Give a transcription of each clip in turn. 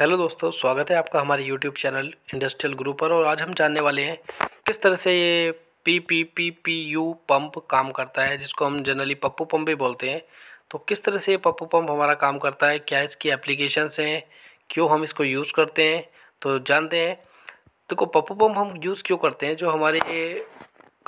hello दोस्तों स्वागत है आपका हमारे यूट्यूब चैनल इंडस्ट्रियल ग्रुप पर और आज हम जानने वाले हैं किस तरह से ये P P P P U pump काम करता है जिसको हम जनरली पप्पू पंप भी बोलते हैं तो किस तरह से ये पप्पू पंप हमारा काम करता है क्या इसकी एप्लीकेशंस हैं क्यों हम इसको यूज़ करते हैं तो जानते हैं देखो तो पप्पू पम्प हम यूज़ क्यों करते हैं जो हमारे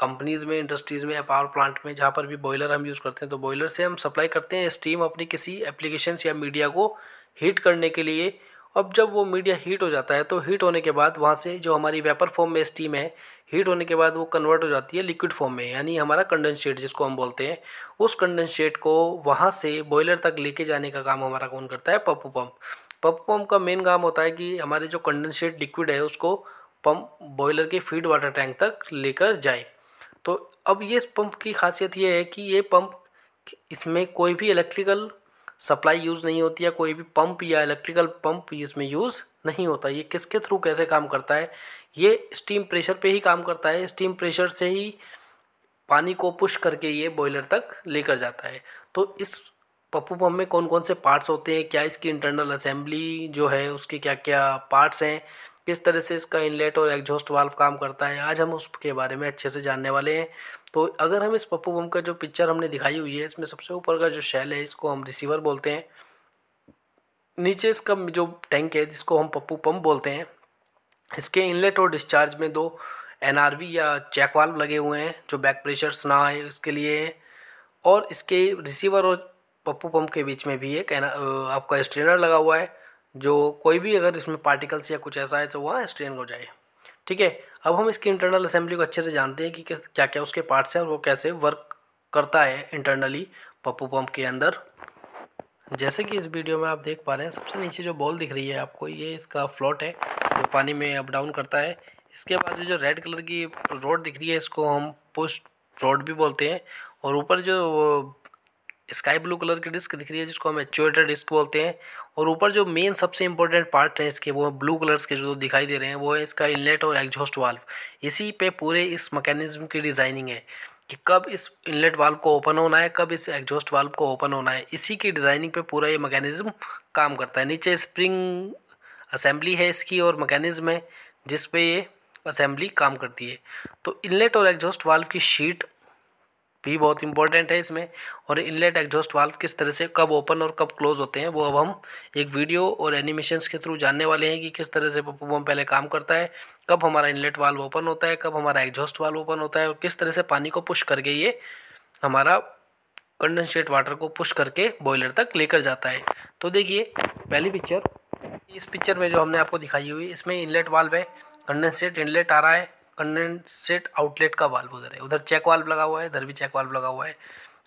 कंपनीज़ में इंडस्ट्रीज़ में या पावर प्लांट में जहाँ पर भी बॉयलर हम यूज़ करते हैं तो बॉयलर से हम सप्लाई करते हैं स्टीम अपनी किसी एप्लीकेशंस या मीडिया को हीट करने के लिए अब जब वो मीडिया हीट हो जाता है तो हीट होने के बाद वहाँ से जो हमारी वेपर फॉर्म में स्टीम है हीट होने के बाद वो कन्वर्ट हो जाती है लिक्विड फॉर्म में यानी हमारा कंडेंसेट जिसको हम बोलते हैं उस कंडेंसेट को वहाँ से बॉयलर तक लेके जाने का काम हमारा कौन करता है पप्पू पम्प पप्पू पम्प का मेन काम होता है कि हमारे जो कंडेंसेट लिक्विड है उसको पम्प बॉयलर के फीड वाटर टैंक तक लेकर जाए तो अब ये पंप की खासियत ये है कि ये पंप इसमें कोई भी इलेक्ट्रिकल सप्लाई यूज़ नहीं होती है कोई भी पंप या इलेक्ट्रिकल पंप इसमें यूज़ नहीं होता ये किसके थ्रू कैसे काम करता है ये स्टीम प्रेशर पे ही काम करता है स्टीम प्रेशर से ही पानी को पुश करके ये बॉयलर तक लेकर जाता है तो इस पप्पू पम्प में कौन कौन से पार्ट्स होते हैं क्या इसकी इंटरनल असेंबली जो है उसके क्या क्या पार्ट्स हैं किस तरह से इसका इनलेट और एग्जॉस्ट वाल्व काम करता है आज हम उसके बारे में अच्छे से जानने वाले हैं तो अगर हम इस पप्पू बम का जो पिक्चर हमने दिखाई हुई है इसमें सबसे ऊपर का जो शेल है इसको हम रिसीवर बोलते हैं नीचे इसका जो टैंक है जिसको हम पप्पू पम्प बोलते हैं इसके इनलेट और डिस्चार्ज में दो एन या चेक वाल्व लगे हुए हैं जो बैक प्रेशर्स ना आए उसके लिए और इसके रिसीवर और पप्पू पम्प के बीच में भी एक आपका स्ट्रेनर लगा हुआ है जो कोई भी अगर इसमें पार्टिकल्स या कुछ ऐसा है तो वह स्ट्रेन हो जाए ठीक है अब हम इसकी इंटरनल असेंबली को अच्छे से जानते हैं कि क्या क्या उसके पार्ट्स हैं और वो कैसे वर्क करता है इंटरनली पप्पू पम्प के अंदर जैसे कि इस वीडियो में आप देख पा रहे हैं सबसे नीचे जो बॉल दिख रही है आपको ये इसका फ्लोट है जो पानी में अप डाउन करता है इसके बाद जो रेड कलर की रोड दिख रही है इसको हम पुश रोड भी बोलते हैं और ऊपर जो स्काई ब्लू कलर की डिस्क दिख रही है जिसको हम एक्चुएटर डिस्क बोलते हैं और ऊपर जो मेन सबसे इंपॉर्टेंट पार्ट हैं इसके वो ब्लू कलर्स के जो दिखाई दे रहे हैं वो है इसका इनलेट और एग्जॉस्ट वाल्व इसी पे पूरे इस मैकेनिज्म की डिज़ाइनिंग है कि कब इस इनलेट वाल्व को ओपन होना है कब इस एग्जॉस्ट वाल्व को ओपन होना है इसी की डिज़ाइनिंग पे पूरा ये मैकेनिज्म काम करता है नीचे स्प्रिंग असेंबली है इसकी और मैकेनिज्म है जिस पे ये असेंबली काम करती है तो इनलेट और एग्जॉस्ट वाल्व की शीट भी बहुत इंपॉर्टेंट है इसमें और इनलेट एग्जॉस्ट वाल्व किस तरह से कब ओपन और कब क्लोज होते हैं वो अब हम एक वीडियो और एनिमेशंस के थ्रू जानने वाले हैं कि किस तरह से पप्पू पम्प पहले काम करता है कब हमारा इनलेट वाल्व ओपन होता है कब हमारा एग्जॉस्ट वाल्व ओपन होता है और किस तरह से पानी को पुश करके ये हमारा कंडेंसेट वाटर को पुश करके बॉयलर तक लेकर जाता है तो देखिए पहली पिक्चर इस पिक्चर में जो हमने आपको दिखाई हुई इसमें इनलेट वाल्व है कंडेंसेट इनलेट आ रहा है कंडेंसेट आउटलेट का वाल्व उधर है उधर चेक वाल्व लगा हुआ है इधर भी चेक वाल्व लगा हुआ है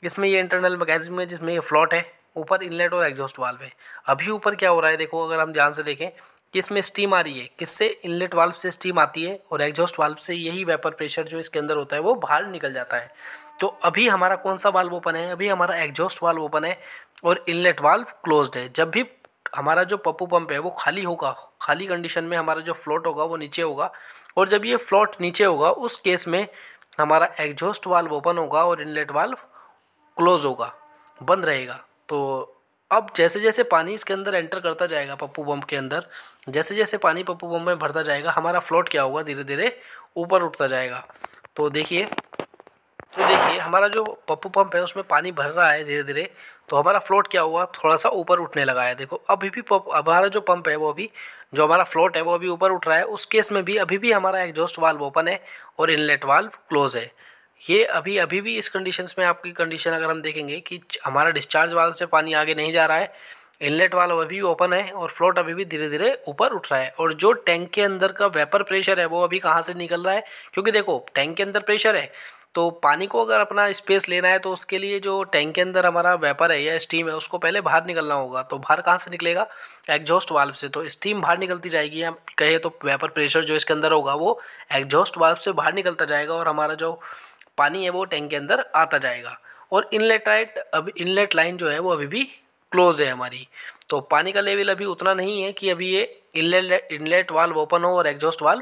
इसमें ये इंटरनल मैकेजम है जिसमें ये फ्लॉट है ऊपर इनलेट और एग्जॉस्ट वाल्व है अभी ऊपर क्या हो रहा है देखो अगर हम ध्यान से देखें कि इसमें स्टीम आ रही है किससे इनलेट वाल्व से स्टीम आती है और एग्जॉस्ट वाल्व से यही वेपर प्रेशर जो इसके अंदर होता है वो बाहर निकल जाता है तो अभी हमारा कौन सा वाल्व ओपन है अभी हमारा एग्जॉस्ट वाल्व ओपन है और इनलेट वाल्व क्लोज्ड है जब भी हमारा जो पप्पू पंप है वो खाली होगा खाली कंडीशन में हमारा जो फ्लोट होगा वो नीचे होगा और जब ये फ्लोट नीचे होगा उस केस में हमारा एग्जॉस्ट वाल्व ओपन होगा और इनलेट वाल्व क्लोज होगा बंद रहेगा तो अब जैसे जैसे पानी इसके अंदर एंटर करता जाएगा पप्पू पम्प के अंदर जैसे जैसे पानी पप्पू पम्प में भरता जाएगा हमारा फ्लोट क्या होगा धीरे धीरे ऊपर उठता जाएगा तो देखिए तो देखिए हमारा जो पप्पू पंप है उसमें पानी भर रहा है धीरे धीरे तो हमारा फ्लोट क्या हुआ थोड़ा सा ऊपर उठने लगा है देखो अभी भी हमारा जो पंप है वो अभी जो हमारा फ्लोट है वो अभी ऊपर उठ रहा है उस केस में भी अभी भी हमारा एग्जॉस्ट वाल्व ओपन है और इनलेट वाल्व क्लोज है ये अभी अभी भी इस कंडीशन में आपकी कंडीशन अगर हम देखेंगे कि हमारा डिस्चार्ज वाल्व से पानी आगे नहीं जा रहा है इनलेट वाल्व अभी भी ओपन है और फ्लोट अभी भी धीरे धीरे ऊपर उठ रहा है और जो टैंक के अंदर का वेपर प्रेशर है वो अभी कहाँ से निकल रहा है क्योंकि देखो टैंक के अंदर प्रेशर है तो पानी को अगर अपना स्पेस लेना है तो उसके लिए जो टैंक के अंदर हमारा वेपर है या स्टीम है उसको पहले बाहर निकलना होगा तो बाहर कहाँ से निकलेगा एग्जॉस्ट वाल्व से तो स्टीम बाहर निकलती जाएगी या कहें तो वेपर प्रेशर जो इसके अंदर होगा वो एग्जॉस्ट वाल्व से बाहर निकलता जाएगा और हमारा जो पानी है वो टैंक के अंदर आता जाएगा और इनलेट राइट अब इनलेट लाइन जो है वो अभी भी क्लोज है हमारी तो पानी का लेवल अभी उतना नहीं है कि अभी ये इनलेट इनलेट वाल्व ओपन हो और एग्जॉस्ट वाल्व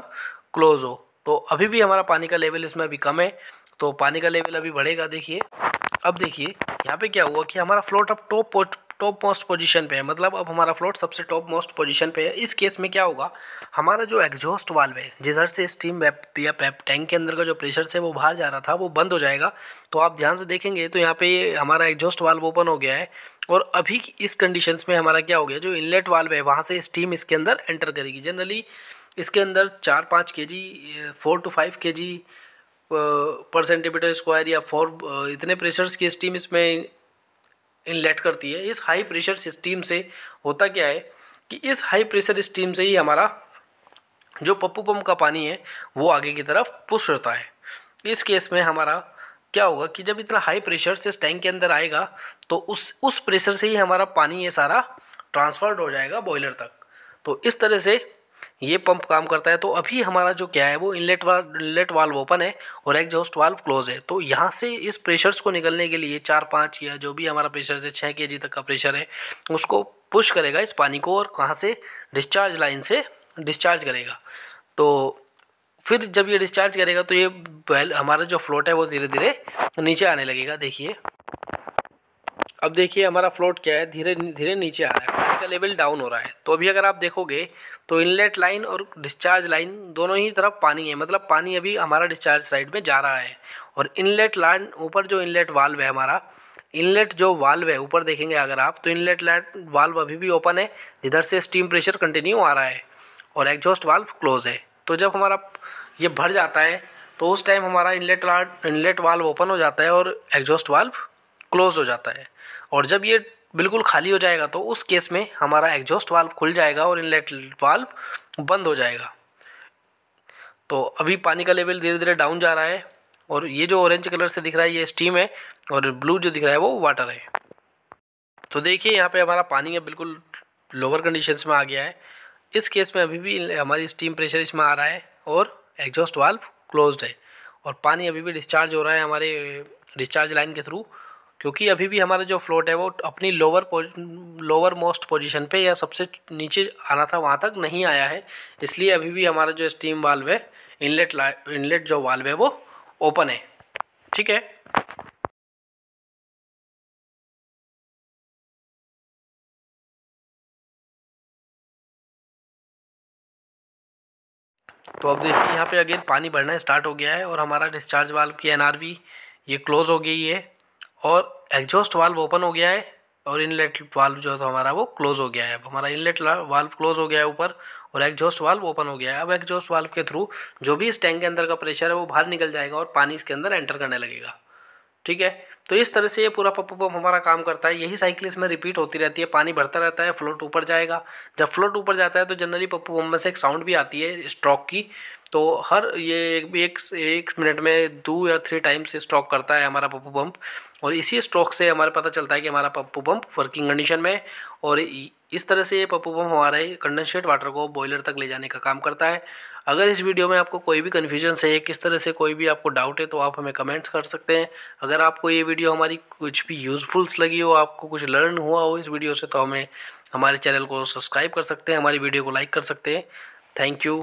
क्लोज हो तो अभी भी हमारा पानी का लेवल इसमें अभी कम है तो पानी का लेवल अभी बढ़ेगा देखिए अब देखिए यहाँ पे क्या हुआ कि हमारा फ्लोट अब टॉप टॉप मोस्ट पोजीशन पे है मतलब अब हमारा फ्लोट सबसे टॉप मोस्ट पोजीशन पे है इस केस में क्या होगा हमारा जो एग्जॉस्ट वाल्व है जिधर से स्टीम वेप या पैप टैंक के अंदर का जो प्रेशर से वो बाहर जा रहा था वो बंद हो जाएगा तो आप ध्यान से देखेंगे तो यहाँ पे हमारा एग्जॉस्ट वाल्व ओपन हो गया है और अभी इस कंडीशन में हमारा क्या हो गया जो इनलेट वाल्व है वहाँ से स्टीम इसके अंदर एंटर करेगी जनरली इसके अंदर चार पाँच के जी four to five K G per centimetre square या फोर इतने प्रेशर्स की स्टीम इसमें इनलेट करती है इस हाई प्रेशर स्टीम से होता क्या है कि इस हाई प्रेशर स्टीम से ही हमारा जो पप्पू पम्प का पानी है वो आगे की तरफ पुश होता है इस केस में हमारा क्या होगा कि जब इतना हाई प्रेशर से इस टैंक के अंदर आएगा तो उस उस प्रेशर से ही हमारा पानी ये सारा ट्रांसफर्ड हो जाएगा बॉयलर तक तो इस तरह से ये पंप काम करता है तो अभी हमारा जो क्या है वो इनलेट वाल इनलेट वाल्व ओपन है और एग्जॉस्ट वाल्व क्लोज है तो यहाँ से इस प्रेशर्स को निकलने के लिए चार पाँच या जो भी हमारा प्रेशर है छः के जी तक का प्रेशर है उसको पुश करेगा इस पानी को और कहाँ से डिस्चार्ज लाइन से डिस्चार्ज करेगा तो फिर जब ये डिस्चार्ज करेगा तो ये हमारा जो फ्लोट है वो धीरे धीरे नीचे आने लगेगा देखिए अब देखिए हमारा फ्लोट क्या है धीरे धीरे नीचे आ रहा है पानी का लेवल डाउन हो रहा है तो अभी अगर आप देखोगे तो इनलेट लाइन और डिस्चार्ज लाइन दोनों ही तरफ पानी है मतलब पानी अभी हमारा डिस्चार्ज साइड में जा रहा है और इनलेट लाइन ऊपर जो इनलेट वाल्व है हमारा इनलेट जो वाल्व है ऊपर देखेंगे अगर आप तो इनलेट लाइट वाल्व अभी भी ओपन है जिधर से स्टीम प्रेशर कंटिन्यू आ रहा है और एग्जॉस्ट वाल्व क्लोज है तो जब हमारा ये भर जाता है तो उस टाइम हमारा इनलेट इनलेट वाल्व ओपन हो जाता है और एग्जॉस्ट वाल्व क्लोज़ हो जाता है और जब ये बिल्कुल खाली हो जाएगा तो उस केस में हमारा एग्जॉस्ट वाल्व खुल जाएगा और इनलेट वाल्व बंद हो जाएगा तो अभी पानी का लेवल धीरे धीरे डाउन जा रहा है और ये जो ऑरेंज कलर से दिख रहा है ये स्टीम है और ब्लू जो दिख रहा है वो वाटर है तो देखिए यहाँ पे हमारा पानी है बिल्कुल लोअर कंडीशंस में आ गया है इस केस में अभी भी हमारी स्टीम प्रेशर इसमें आ रहा है और एग्जॉस्ट वाल्व क्लोज्ड है और पानी अभी भी डिस्चार्ज हो रहा है हमारे डिस्चार्ज लाइन के थ्रू क्योंकि अभी भी हमारा जो फ्लोट है वो अपनी लोअर लोअर मोस्ट पोजीशन पे या सबसे नीचे आना था वहाँ तक नहीं आया है इसलिए अभी भी हमारा जो स्टीम वाल्व है इनलेट इनलेट जो वाल्व है वो ओपन है ठीक है तो अब देखिए यहाँ पे अगेन पानी बढ़ना स्टार्ट हो गया है और हमारा डिस्चार्ज वाल्व की एनआरवी ये क्लोज़ हो गई है और एग्जॉस्ट वाल्व ओपन हो गया है और इनलेट वाल्व जो है तो हमारा वो क्लोज़ हो गया है अब हमारा इनलेट वाल्व क्लोज़ हो गया है ऊपर और एग्जॉस्ट वाल्व ओपन हो गया है अब एग्जॉस्ट वाल्व के थ्रू जो भी इस टैंक के अंदर का प्रेशर है वो बाहर निकल जाएगा और पानी इसके अंदर एंटर करने लगेगा ठीक है तो इस तरह से ये पूरा पप पम्प हमारा काम करता है यही साइकिल इसमें रिपीट होती रहती है पानी भरता रहता है फ्लोट ऊपर जाएगा जब फ्लोट ऊपर जाता है तो जनरली पप्पू पम्प में से एक साउंड भी आती है स्ट्रोक की तो हर ये एक एक, एक मिनट में दो या थ्री टाइम से स्ट्रोक करता है हमारा पप्पू पंप और इसी स्ट्रोक से हमारा पता चलता है कि हमारा पप्पू पंप वर्किंग कंडीशन में और इस तरह से ये पप्पू पंप हमारे कंडेंसेट वाटर को बॉयलर तक ले जाने का काम करता है अगर इस वीडियो में आपको कोई भी कन्फ्यूजन है किस तरह से कोई भी आपको डाउट है तो आप हमें कमेंट्स कर सकते हैं अगर आपको ये वीडियो हमारी कुछ भी यूज़फुल्स लगी हो आपको कुछ लर्न हुआ हो इस वीडियो से तो हमें हमारे चैनल को सब्सक्राइब कर सकते हैं हमारी वीडियो को लाइक कर सकते हैं थैंक यू